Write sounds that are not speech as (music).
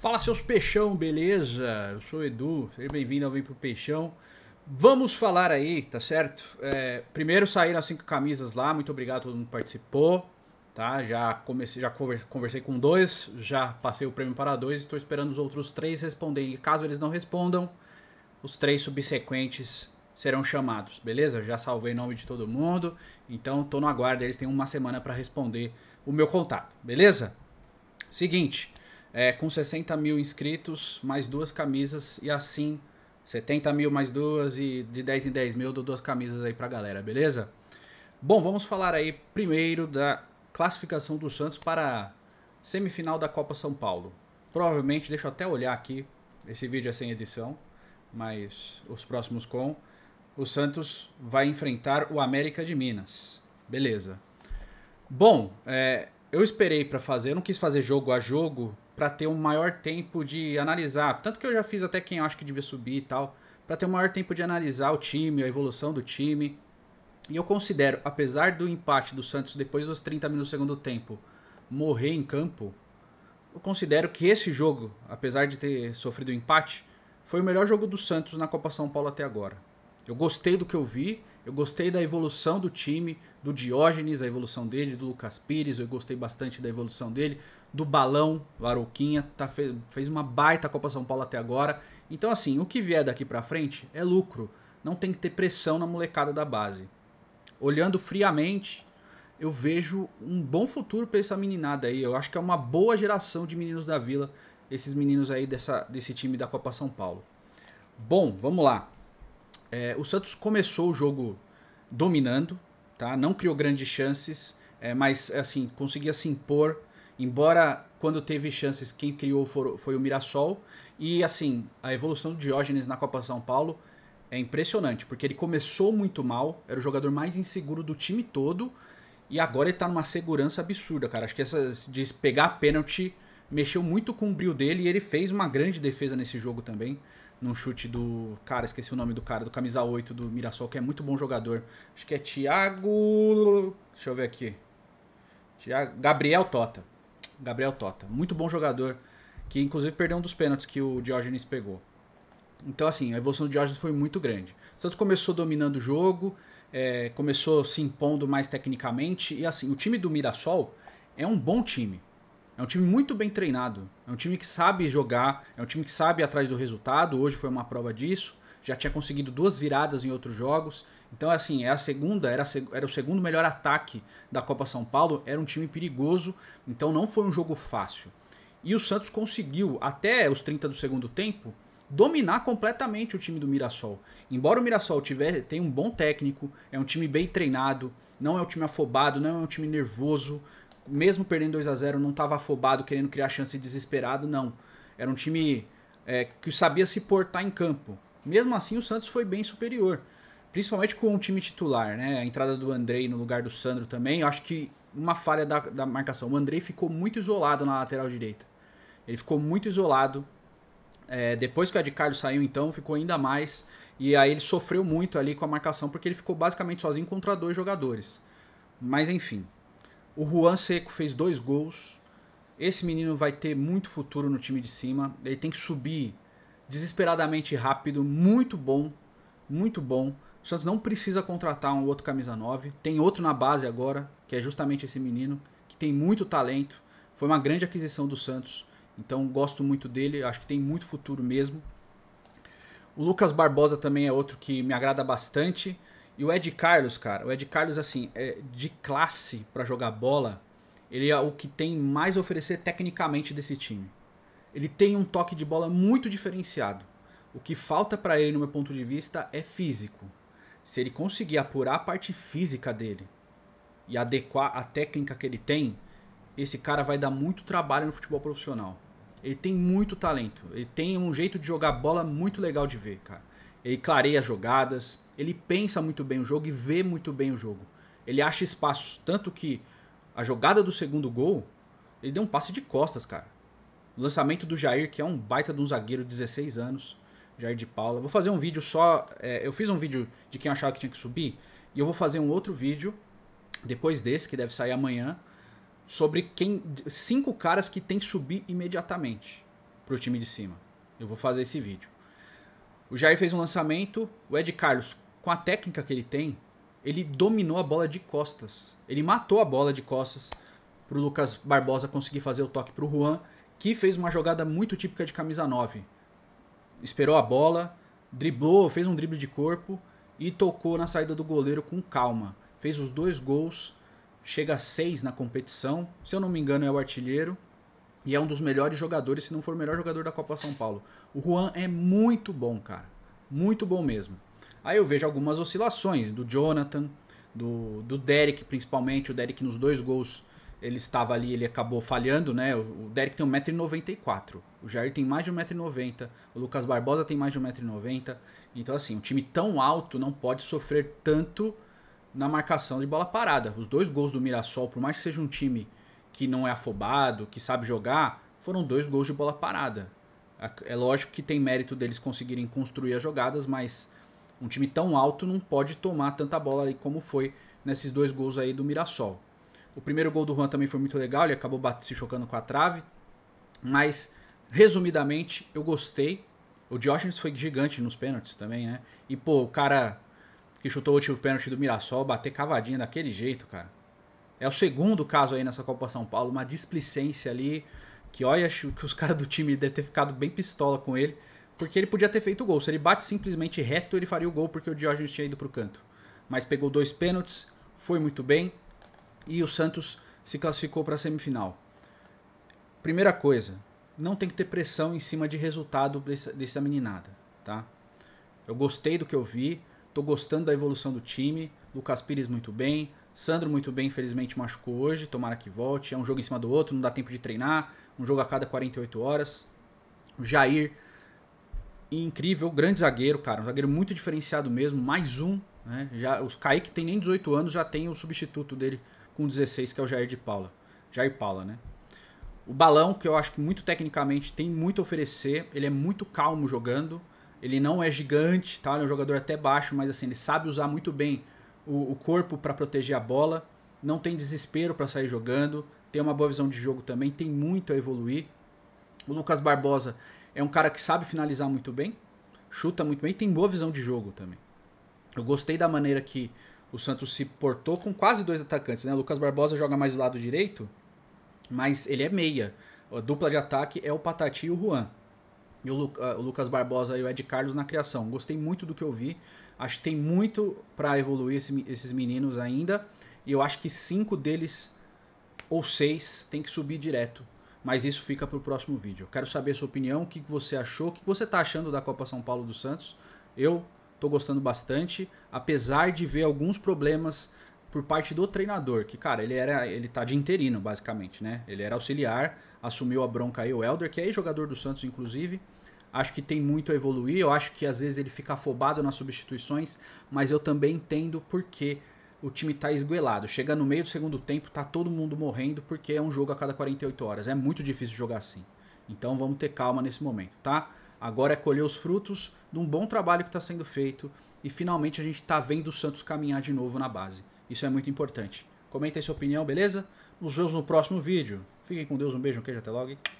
Fala seus peixão, beleza? Eu sou o Edu, seja bem-vindo ao Vem Pro Peixão. Vamos falar aí, tá certo? É, primeiro saíram as cinco camisas lá, muito obrigado a todo mundo que participou, tá? Já comecei, já conversei com dois, já passei o prêmio para dois, estou esperando os outros três responderem. Caso eles não respondam, os três subsequentes serão chamados, beleza? Já salvei o nome de todo mundo, então tô no aguardo, eles têm uma semana para responder o meu contato, beleza? Seguinte, é, com 60 mil inscritos, mais duas camisas e assim 70 mil mais duas e de 10 em 10 mil dou duas camisas aí pra galera, beleza? Bom, vamos falar aí primeiro da classificação do Santos para a semifinal da Copa São Paulo. Provavelmente, deixa eu até olhar aqui, esse vídeo é sem edição, mas os próximos com. O Santos vai enfrentar o América de Minas. Beleza. Bom, é, eu esperei para fazer, eu não quis fazer jogo a jogo, para ter um maior tempo de analisar. Tanto que eu já fiz até quem eu acho que devia subir e tal, para ter um maior tempo de analisar o time, a evolução do time. E eu considero, apesar do empate do Santos depois dos 30 minutos do segundo tempo morrer em campo, eu considero que esse jogo, apesar de ter sofrido o empate, foi o melhor jogo do Santos na Copa São Paulo até agora. Eu gostei do que eu vi, eu gostei da evolução do time, do Diógenes, a evolução dele, do Lucas Pires, eu gostei bastante da evolução dele, do Balão, Varouquinha, tá, fez, fez uma baita Copa São Paulo até agora. Então, assim, o que vier daqui pra frente é lucro. Não tem que ter pressão na molecada da base. Olhando friamente, eu vejo um bom futuro para essa meninada aí. Eu acho que é uma boa geração de meninos da vila, esses meninos aí dessa, desse time da Copa São Paulo. Bom, vamos lá. É, o Santos começou o jogo dominando, tá? Não criou grandes chances, é, mas assim conseguia se impor. Embora quando teve chances, quem criou for, foi o Mirassol. E assim, a evolução do Diógenes na Copa São Paulo é impressionante, porque ele começou muito mal, era o jogador mais inseguro do time todo, e agora ele tá numa segurança absurda, cara. Acho que essa de pegar pênalti mexeu muito com o brilho dele e ele fez uma grande defesa nesse jogo também num chute do. Cara, esqueci o nome do cara, do camisa 8 do Mirassol, que é muito bom jogador. Acho que é Thiago. Deixa eu ver aqui. Thiago... Gabriel Tota. Gabriel Tota. Muito bom jogador. Que inclusive perdeu um dos pênaltis que o Diógenes pegou. Então, assim, a evolução do Diógenes foi muito grande. O Santos começou dominando o jogo, é, começou se impondo mais tecnicamente. E assim, o time do Mirassol é um bom time. É um time muito bem treinado. É um time que sabe jogar, é um time que sabe ir atrás do resultado. Hoje foi uma prova disso. Já tinha conseguido duas viradas em outros jogos. Então, assim, é a segunda, era, era o segundo melhor ataque da Copa São Paulo. Era um time perigoso. Então, não foi um jogo fácil. E o Santos conseguiu, até os 30 do segundo tempo, dominar completamente o time do Mirassol. Embora o Mirassol tiver, tenha um bom técnico, é um time bem treinado, não é um time afobado, não é um time nervoso, mesmo perdendo 2 a 0 não estava afobado, querendo criar chance desesperado, não. Era um time é, que sabia se portar em campo. Mesmo assim, o Santos foi bem superior. Principalmente com o time titular, né? A entrada do Andrei no lugar do Sandro também. Eu acho que uma falha da, da marcação. O Andrei ficou muito isolado na lateral direita. Ele ficou muito isolado. É, depois que o Ed Carlos saiu, então, ficou ainda mais. E aí ele sofreu muito ali com a marcação, porque ele ficou basicamente sozinho contra dois jogadores. Mas enfim, o Juan Seco fez dois gols. Esse menino vai ter muito futuro no time de cima. Ele tem que subir desesperadamente rápido, muito bom, muito bom. O Santos não precisa contratar um outro camisa 9. Tem outro na base agora, que é justamente esse menino, que tem muito talento. Foi uma grande aquisição do Santos. Então gosto muito dele, acho que tem muito futuro mesmo. O Lucas Barbosa também é outro que me agrada bastante. E o Ed Carlos, cara, o Ed Carlos, assim, é de classe para jogar bola, ele é o que tem mais a oferecer tecnicamente desse time. Ele tem um toque de bola muito diferenciado. O que falta para ele, no meu ponto de vista, é físico. Se ele conseguir apurar a parte física dele e adequar a técnica que ele tem, esse cara vai dar muito trabalho no futebol profissional. Ele tem muito talento, ele tem um jeito de jogar bola muito legal de ver, cara ele clareia as jogadas, ele pensa muito bem o jogo e vê muito bem o jogo. Ele acha espaços, tanto que a jogada do segundo gol, ele deu um passe de costas, cara. O lançamento do Jair, que é um baita de um zagueiro, 16 anos, Jair de Paula. Vou fazer um vídeo só, é, eu fiz um vídeo de quem achava que tinha que subir, e eu vou fazer um outro vídeo, depois desse, que deve sair amanhã, sobre quem cinco caras que tem que subir imediatamente pro time de cima. Eu vou fazer esse vídeo. O Jair fez um lançamento, o Ed Carlos, com a técnica que ele tem, ele dominou a bola de costas. Ele matou a bola de costas para o Lucas Barbosa conseguir fazer o toque para o Juan, que fez uma jogada muito típica de camisa 9. Esperou a bola, driblou, fez um drible de corpo e tocou na saída do goleiro com calma. Fez os dois gols, chega a seis na competição. Se eu não me engano, é o artilheiro. E é um dos melhores jogadores, se não for o melhor jogador da Copa São Paulo. O Juan é muito bom, cara. Muito bom mesmo. Aí eu vejo algumas oscilações do Jonathan, do, do Derek, principalmente. O Derek nos dois gols, ele estava ali, ele acabou falhando, né? O, o Derek tem 1,94m. O Jair tem mais de 1,90m. O Lucas Barbosa tem mais de 1,90m. Então, assim, um time tão alto não pode sofrer tanto na marcação de bola parada. Os dois gols do Mirassol, por mais que seja um time que não é afobado, que sabe jogar, foram dois gols de bola parada. É lógico que tem mérito deles conseguirem construir as jogadas, mas um time tão alto não pode tomar tanta bola ali como foi nesses dois gols aí do Mirassol. O primeiro gol do Juan também foi muito legal, ele acabou se chocando com a trave, mas resumidamente eu gostei. O Diógenes foi gigante nos pênaltis também, né? E pô, o cara que chutou o último pênalti do Mirassol bater cavadinha daquele jeito, cara. É o segundo caso aí nessa Copa São Paulo, uma displicência ali. Que olha acho que os (laughs) caras do time devem ter ficado bem pistola com ele, porque ele podia ter feito o gol. Se ele bate simplesmente reto, ele faria o gol, porque o Diógenes tinha ido para o canto. Mas pegou dois pênaltis, foi muito bem, e o Santos se classificou para a semifinal. Primeira coisa, não tem que ter pressão em cima de resultado dessa, dessa meninada, tá? Eu gostei do que eu vi, tô gostando da evolução do time, Lucas Pires muito bem, Sandro muito bem, infelizmente machucou hoje, tomara que volte. É um jogo em cima do outro, não dá tempo de treinar. Um jogo a cada 48 horas. O Jair, incrível, grande zagueiro, cara. Um zagueiro muito diferenciado mesmo, mais um. Né? Já, o Kaique tem nem 18 anos, já tem o substituto dele com 16, que é o Jair de Paula. Jair Paula, né? O Balão, que eu acho que muito tecnicamente tem muito a oferecer, ele é muito calmo jogando. Ele não é gigante, tá? Ele é um jogador até baixo, mas assim, ele sabe usar muito bem o, o corpo para proteger a bola, não tem desespero para sair jogando, tem uma boa visão de jogo também, tem muito a evoluir. O Lucas Barbosa é um cara que sabe finalizar muito bem, chuta muito bem e tem boa visão de jogo também. Eu gostei da maneira que o Santos se portou com quase dois atacantes, né? O Lucas Barbosa joga mais do lado direito, mas ele é meia. A dupla de ataque é o Patati e o Juan. E o, ah, Lucas Barbosa e o Ed Carlos na criação. Gostei muito do que eu vi. Acho que tem muito para evoluir esse, esses meninos ainda. E eu acho que cinco deles ou seis tem que subir direto. Mas isso fica para o próximo vídeo. Quero saber a sua opinião, o que você achou, o que você está achando da Copa São Paulo do Santos. Eu estou gostando bastante, apesar de ver alguns problemas por parte do treinador, que cara, ele era, ele tá de interino basicamente, né? Ele era auxiliar, assumiu a bronca aí o Elder, que é jogador do Santos inclusive. Acho que tem muito a evoluir. Eu acho que às vezes ele fica afobado nas substituições, mas eu também entendo porque o time está esguelado. Chega no meio do segundo tempo, tá todo mundo morrendo porque é um jogo a cada 48 horas. É muito difícil jogar assim. Então vamos ter calma nesse momento, tá? Agora é colher os frutos de um bom trabalho que está sendo feito e finalmente a gente está vendo o Santos caminhar de novo na base. Isso é muito importante. Comenta aí sua opinião, beleza? Nos vemos no próximo vídeo. Fiquem com Deus, um beijo, um queijo, até logo.